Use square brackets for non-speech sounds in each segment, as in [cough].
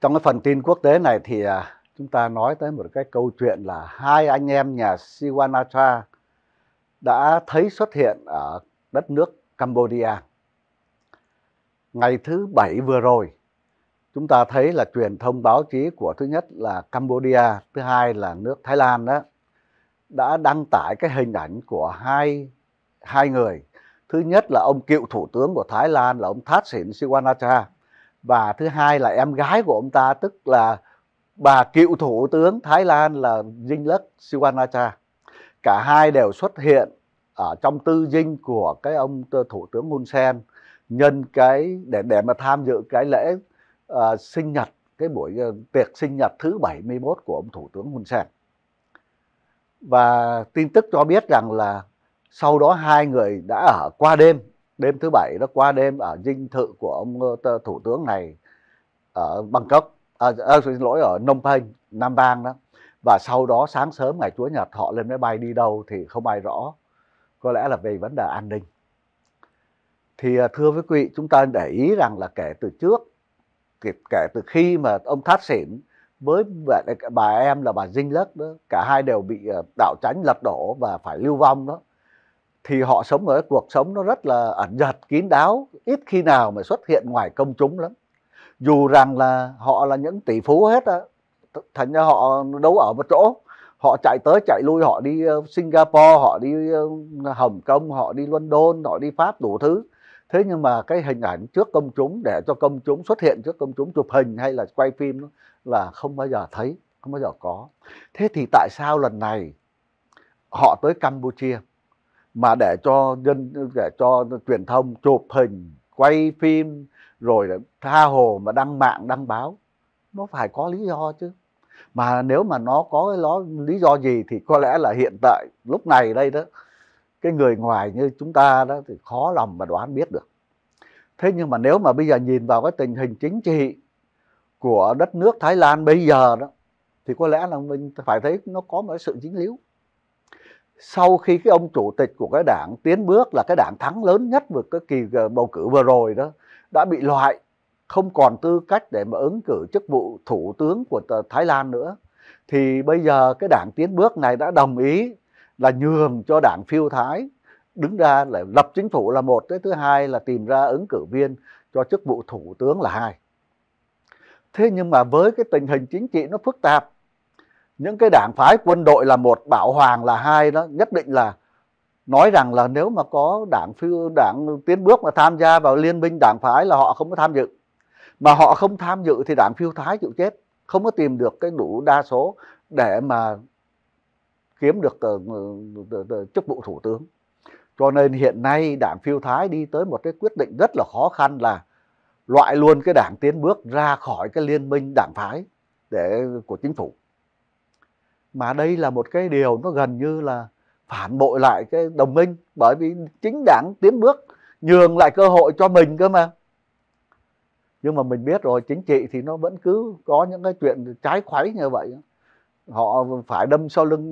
Trong cái phần tin quốc tế này thì à, chúng ta nói tới một cái câu chuyện là hai anh em nhà Siwanatra đã thấy xuất hiện ở đất nước Cambodia. Ngày thứ Bảy vừa rồi, chúng ta thấy là truyền thông báo chí của thứ nhất là Cambodia, thứ hai là nước Thái Lan đó, đã đăng tải cái hình ảnh của hai, hai người. Thứ nhất là ông cựu thủ tướng của Thái Lan là ông Thaksin Siwanatha và thứ hai là em gái của ông ta tức là bà cựu thủ tướng Thái Lan là Dinh Siwanatha cả hai đều xuất hiện ở trong tư dinh của cái ông thủ tướng Hun Sen nhân cái để để mà tham dự cái lễ uh, sinh nhật cái buổi uh, tiệc sinh nhật thứ 71 của ông thủ tướng Hun Sen và tin tức cho biết rằng là sau đó hai người đã ở qua đêm đêm thứ bảy nó qua đêm ở dinh thự của ông ờ, thủ tướng này ở Bangkok à, à, xin lỗi ở Phnom Penh Nam Bang đó và sau đó sáng sớm ngày Chúa Nhật họ lên máy bay đi đâu thì không ai rõ có lẽ là về vấn đề an ninh thì à, thưa với quý vị chúng ta để ý rằng là kể từ trước kể, kể từ khi mà ông Thát Xỉn với bà, bà em là bà Dinh Lất đó cả hai đều bị ờ, đạo tránh lật đổ và phải lưu vong đó thì họ sống ở cuộc sống nó rất là ẩn dật kín đáo ít khi nào mà xuất hiện ngoài công chúng lắm dù rằng là họ là những tỷ phú hết á thành ra họ đâu ở một chỗ họ chạy tới chạy lui họ đi ờ, Singapore họ đi ờ, Hồng Kông họ đi London họ đi Pháp đủ thứ thế nhưng mà cái hình ảnh trước công chúng để cho công chúng xuất hiện trước công chúng chụp hình hay là quay phim là không bao giờ thấy không bao giờ có thế thì tại sao lần này họ tới Campuchia mà để cho dân để cho truyền thông chụp hình quay phim rồi tha hồ mà đăng mạng đăng báo nó phải có lý do chứ mà nếu mà nó có nó lý do gì thì có lẽ là hiện tại lúc này đây đó cái người ngoài như chúng ta đó thì khó lòng mà đoán biết được thế nhưng mà nếu mà bây giờ nhìn vào cái tình hình chính trị của đất nước Thái Lan bây giờ đó thì có lẽ là mình phải thấy nó có một sự dính líu sau khi cái ông chủ tịch của cái đảng tiến bước là cái đảng thắng lớn nhất vừa cái kỳ ờ, bầu cử vừa rồi đó đã bị loại không còn tư cách để mà ứng cử chức vụ thủ tướng của Thái Lan nữa thì bây giờ cái đảng tiến bước này đã đồng ý là nhường cho đảng phiêu thái đứng ra là lập chính phủ là một cái thứ hai là tìm ra ứng cử viên cho chức vụ thủ tướng là hai thế nhưng mà với cái tình hình chính trị nó phức tạp những cái đảng phái quân đội là một bảo hoàng là hai đó nhất định là nói rằng là nếu mà có đảng phiêu đảng tiến bước mà tham gia vào liên minh đảng phái là họ không có tham dự mà họ không tham dự thì đảng phiêu thái chịu chết không có tìm được cái đủ đa số để mà kiếm được ờ, ờ, ờ, chức vụ thủ tướng cho nên hiện nay đảng phiêu thái đi tới một cái quyết định rất là khó khăn là loại luôn cái đảng tiến bước ra khỏi cái liên minh đảng phái để của chính phủ mà đây là một cái điều nó gần như là phản bội lại cái đồng minh bởi vì chính đảng tiến bước nhường lại cơ hội cho mình cơ mà nhưng mà mình biết rồi chính trị thì nó vẫn cứ có những cái chuyện trái khoáy như vậy họ phải đâm sau lưng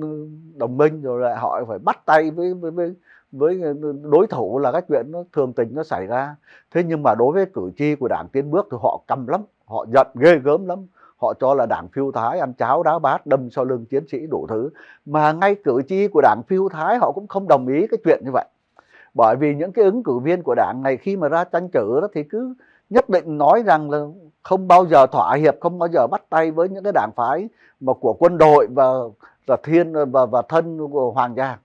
đồng minh rồi lại họ phải bắt tay với với với, với đối thủ là cái chuyện nó thường tình nó xảy ra thế nhưng mà đối với cử tri của đảng tiến bước thì họ cầm lắm họ giận ghê gớm lắm họ cho là đảng phiêu thái ăn cháo đá bát đâm sau lưng chiến sĩ đủ thứ mà ngay cử tri của đảng phiêu thái họ cũng không đồng ý cái chuyện như vậy bởi vì những cái ứng cử viên của đảng này khi mà ra tranh cử đó thì cứ nhất định nói rằng là không bao giờ thỏa hiệp không bao giờ bắt tay với những cái đảng phái mà của quân đội và là thiên và và thân của hoàng gia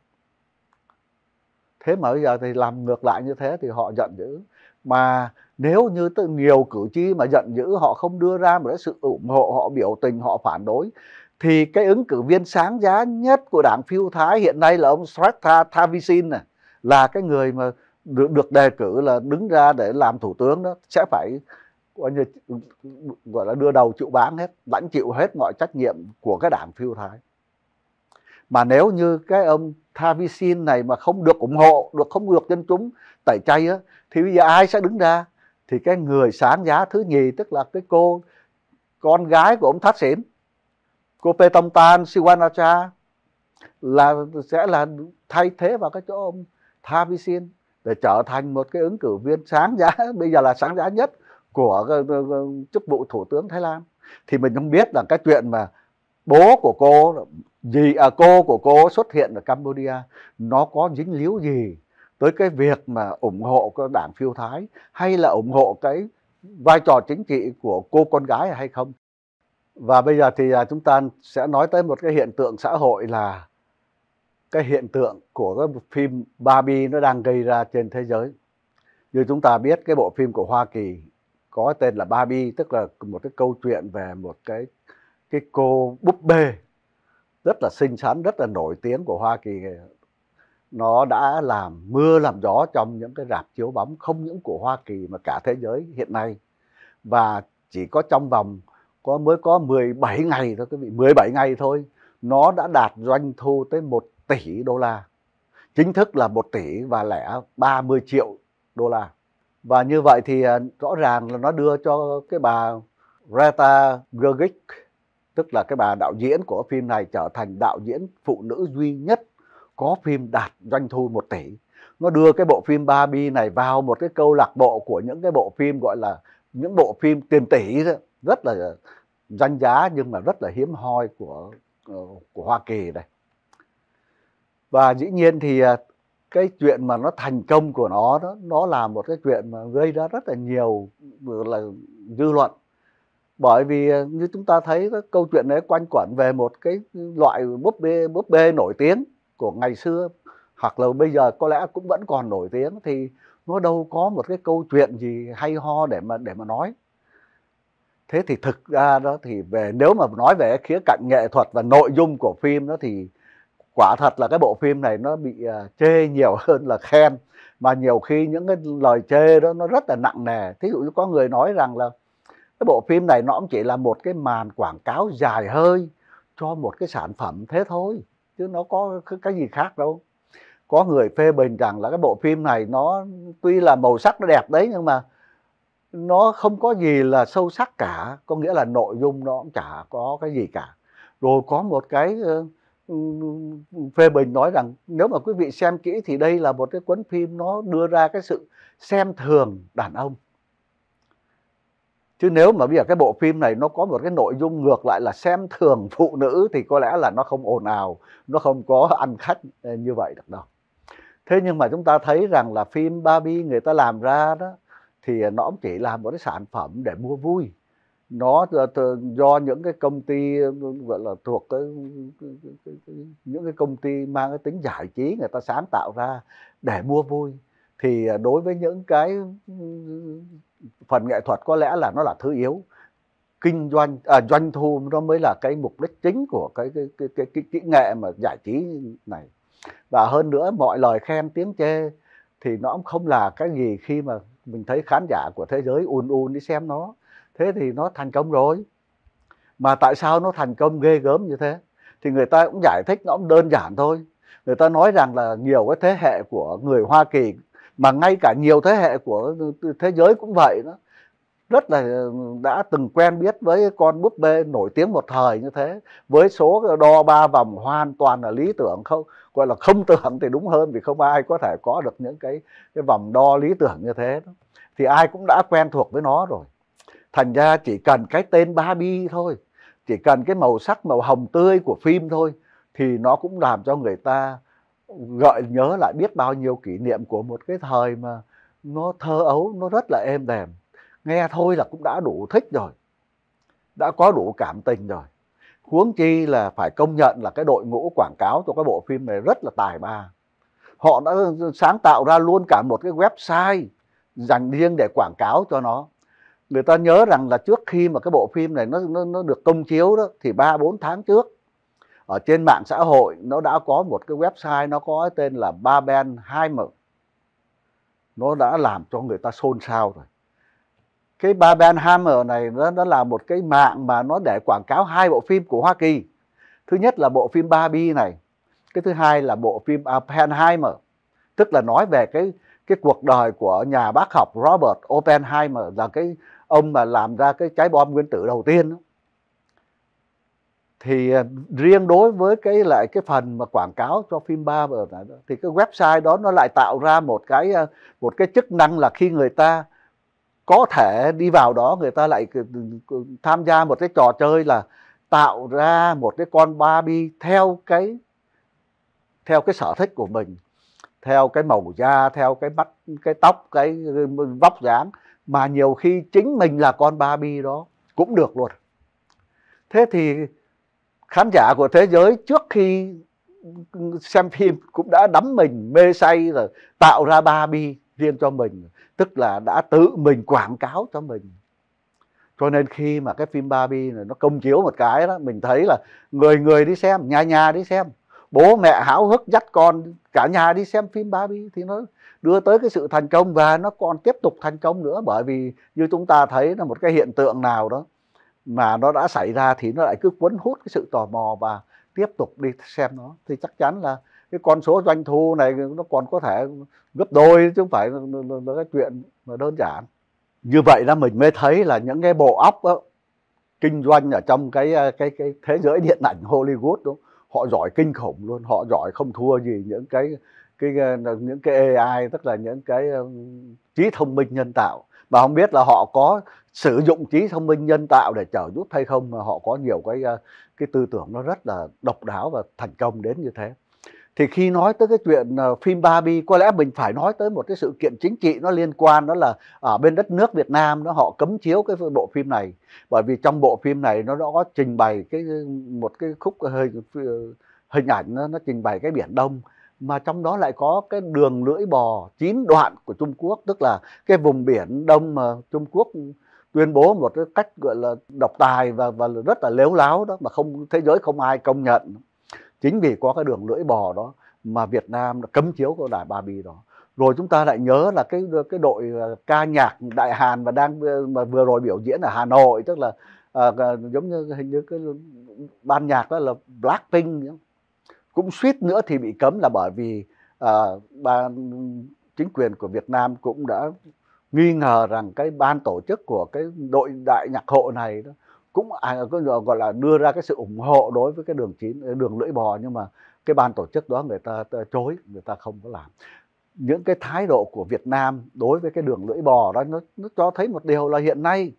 thế mà bây giờ thì làm ngược lại như thế thì họ giận dữ mà nếu như tự nhiều cử tri mà giận dữ họ không đưa ra một cái sự ủng hộ họ biểu tình họ phản đối thì cái ứng cử viên sáng giá nhất của đảng phiêu thái hiện nay là ông Sratha Thavisin này là cái người mà được, được đề cử là đứng ra để làm thủ tướng đó sẽ phải gọi, như, gọi là đưa đầu chịu bán hết lãnh chịu hết mọi trách nhiệm của cái đảng phiêu thái mà nếu như cái ông Thavisin này mà không được ủng hộ được không được dân chúng tẩy chay á thì bây giờ ai sẽ đứng ra thì cái người sáng giá thứ nhì tức là cái cô con gái của ông Thát Sến cô Tan Siwanacha là sẽ là thay thế vào cái chỗ ông Thavisin để trở thành một cái ứng cử viên sáng giá [laughs] bây giờ là sáng giá nhất của ờ, ờ, ờ, chức vụ thủ tướng Thái Lan thì mình không biết là cái chuyện mà bố của cô gì à, cô của cô xuất hiện ở Cambodia nó có dính líu gì tới cái việc mà ủng hộ cái đảng phiêu thái hay là ủng hộ cái vai trò chính trị của cô con gái hay không và bây giờ thì à, chúng ta sẽ nói tới một cái hiện tượng xã hội là cái hiện tượng của cái phim Barbie nó đang gây ra trên thế giới. Như chúng ta biết cái bộ phim của Hoa Kỳ có tên là Barbie tức là một cái câu chuyện về một cái cái cô búp bê rất là xinh xắn, rất là nổi tiếng của Hoa Kỳ nó đã làm mưa làm gió trong những cái rạp chiếu bóng không những của Hoa Kỳ mà cả thế giới hiện nay và chỉ có trong vòng có mới có 17 ngày thôi quý vị 17 ngày thôi nó đã đạt doanh thu tới 1 tỷ đô la chính thức là 1 tỷ và lẻ 30 triệu đô la và như vậy thì à, rõ ràng là nó đưa cho cái bà Greta Gerwig tức là cái bà đạo diễn của phim này trở thành đạo diễn phụ nữ duy nhất có phim đạt doanh thu 1 tỷ nó đưa cái bộ phim Barbie này vào một cái câu lạc bộ của những cái bộ phim gọi là những bộ phim tiền tỷ rất là danh giá nhưng mà rất là hiếm hoi của ờ, của Hoa Kỳ đây và dĩ nhiên thì à, cái chuyện mà nó thành công của nó đó nó là một cái chuyện mà gây ra rất là nhiều là dư luận bởi vì à, như chúng ta thấy đó, câu chuyện đấy quanh quẩn về một cái loại búp bê búp bê nổi tiếng của ngày xưa hoặc là bây giờ có lẽ cũng vẫn còn nổi tiếng thì nó đâu có một cái câu chuyện gì hay ho để mà để mà nói thế thì thực ra đó thì về nếu mà nói về khía cạnh nghệ thuật và nội dung của phim đó thì quả thật là cái bộ phim này nó bị à, chê nhiều [laughs] hơn là khen mà nhiều khi những cái lời chê đó nó rất là nặng nề thí dụ như có người nói rằng là cái bộ phim này nó cũng chỉ là một cái màn quảng cáo dài hơi cho một cái sản phẩm thế thôi chứ nó có cái gì khác đâu có người phê bình rằng là cái bộ phim này nó tuy là màu sắc nó đẹp đấy nhưng mà nó không có gì là sâu sắc cả có nghĩa là nội dung nó cũng chả có cái gì cả rồi có một cái ờ, ừ, phê bình nói rằng nếu mà quý vị xem kỹ thì đây là một cái cuốn phim nó đưa ra cái sự xem thường đàn ông chứ nếu mà bây giờ cái bộ phim này nó có một cái nội dung ngược lại là xem thường phụ nữ thì có lẽ là nó không ồn ào nó không có ăn khách ờ, như vậy được đâu thế nhưng mà chúng ta thấy rằng là phim Barbie người ta làm ra đó thì nó cũng chỉ là một cái sản phẩm để mua vui nó ờ, do những cái công ty ờ, gọi là thuộc cái, những cái công ty mang cái tính giải trí người ta sáng tạo ra để mua vui thì đối với những cái ừ, phần nghệ thuật có lẽ là nó là thứ yếu kinh doanh à, doanh thu nó mới là cái mục đích chính của cái cái cái cái, cái kỹ nghệ mà giải trí này và hơn nữa mọi lời khen tiếng chê thì nó cũng không là cái gì khi mà mình thấy khán giả của thế giới ùn ùn đi xem nó thế thì nó thành công rồi mà tại sao nó thành công ghê gớm như thế thì người ta cũng giải thích nó cũng đơn giản thôi người ta nói rằng là nhiều cái thế hệ của người hoa kỳ mà ngay cả nhiều thế hệ của thế giới cũng vậy đó rất là đã từng quen biết với con búp bê nổi tiếng một thời như thế với số đo ba vòng hoàn toàn là lý tưởng không gọi là không tưởng thì đúng hơn vì không ai có thể có được những cái cái vòng đo lý tưởng như thế đó. thì ai cũng đã quen thuộc với nó rồi thành ra chỉ cần cái tên Barbie thôi chỉ cần cái màu sắc màu hồng tươi của phim thôi thì nó cũng làm cho người ta gợi nhớ lại biết bao nhiêu kỷ niệm của một cái thời mà nó thơ ấu nó rất là êm đềm nghe thôi là cũng đã đủ thích rồi đã có đủ cảm tình rồi huống chi là phải công nhận là cái đội ngũ quảng cáo cho cái bộ phim này rất là tài ba họ đã sáng tạo ra luôn cả một cái website dành riêng để quảng cáo cho nó người ta nhớ rằng là trước khi mà cái bộ phim này nó nó, nó được công chiếu đó thì ba bốn tháng trước ở trên mạng xã hội nó đã có một cái website nó có tên là ba ben hai m nó đã làm cho người ta xôn xao rồi cái ba ben hai m này nó, nó là một cái mạng mà nó để quảng cáo hai bộ phim của hoa kỳ thứ nhất là bộ phim barbie này cái thứ hai là bộ phim oppenheimer tức là nói về cái cái cuộc đời của nhà bác học robert oppenheimer là cái ông mà làm ra cái trái bom nguyên tử đầu tiên đó thì à, riêng đối với cái lại cái phần mà quảng cáo cho phim ba thì cái website đó nó lại tạo ra một cái à, một cái chức năng là khi người ta có thể đi vào đó người ta lại ừ, ừ, tham gia một cái trò chơi là tạo ra một cái con Barbie theo cái theo cái sở thích của mình theo cái màu da theo cái mắt cái tóc cái ừ, vóc dáng mà nhiều khi chính mình là con Barbie đó cũng được luôn thế thì khán giả của thế giới trước khi xem phim cũng đã đắm mình mê say rồi tạo ra Barbie bi riêng cho mình tức là đã tự mình quảng cáo cho mình cho nên khi mà cái phim Barbie này nó công chiếu một cái đó mình thấy là người người đi xem nhà nhà đi xem bố mẹ háo hức dắt con cả nhà đi xem phim Barbie thì nó đưa tới cái sự thành công và nó còn tiếp tục thành công nữa bởi vì như chúng ta thấy là một cái hiện tượng nào đó mà nó đã xảy ra thì nó lại cứ cuốn hút cái sự tò mò và tiếp tục đi xem nó thì chắc chắn là cái con số doanh thu này nó còn có thể gấp đôi chứ không phải là, là cái chuyện mà đơn giản như vậy là mình mới thấy là những cái bộ óc đó, kinh doanh ở trong cái à, cái cái thế giới điện ảnh Hollywood đó họ giỏi kinh khủng luôn họ giỏi không thua gì những cái cái ờ, những cái AI tức là những cái trí thông minh nhân tạo mà không biết là họ có sử dụng trí thông minh nhân tạo để trợ giúp hay không mà họ có nhiều cái cái tư tưởng nó rất là độc đáo và thành công đến như thế thì khi nói tới cái chuyện ờ, phim Barbie có lẽ mình phải nói tới một cái sự kiện chính trị nó liên quan đó là ở bên đất nước Việt Nam nó họ cấm chiếu cái bộ phim này bởi vì trong bộ phim này nó đã có trình bày cái một cái khúc hình, hình ảnh nó, nó trình bày cái biển Đông mà trong đó lại có cái đường lưỡi bò chín đoạn của Trung Quốc tức là cái vùng biển đông mà Trung Quốc tuyên bố một cái cách gọi là độc tài và và rất là lếu láo đó mà không thế giới không ai công nhận chính vì có cái đường lưỡi bò đó mà Việt Nam đã cấm chiếu của đài Ba Bi đó rồi chúng ta lại nhớ là cái cái đội à, ca nhạc Đại Hàn mà đang mà vừa rồi biểu diễn ở Hà Nội tức là à, à giống như hình như cái ban nhạc đó là Blackpink cũng suýt nữa thì bị cấm là bởi vì uh, à, ban chính quyền của Việt Nam cũng đã nghi ngờ rằng cái ban tổ chức của cái đội đại nhạc hội này đó cũng à, gọi là đưa ra cái sự ủng hộ đối với cái đường chín đường lưỡi bò nhưng mà cái ban tổ chức đó người ta, ta chối người ta không có làm những cái thái độ của Việt Nam đối với cái đường lưỡi bò đó nó, nó cho thấy một điều là hiện nay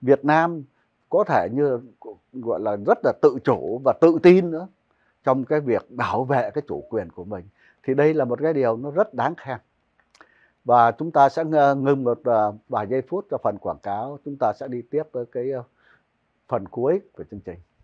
Việt Nam có thể như gọi là rất là tự chủ và tự tin nữa trong cái việc bảo vệ cái chủ quyền của mình thì đây là một cái điều nó rất đáng khen và chúng ta sẽ ngừng một à, vài giây phút cho phần quảng cáo chúng ta sẽ đi tiếp tới cái ờ, phần cuối của chương trình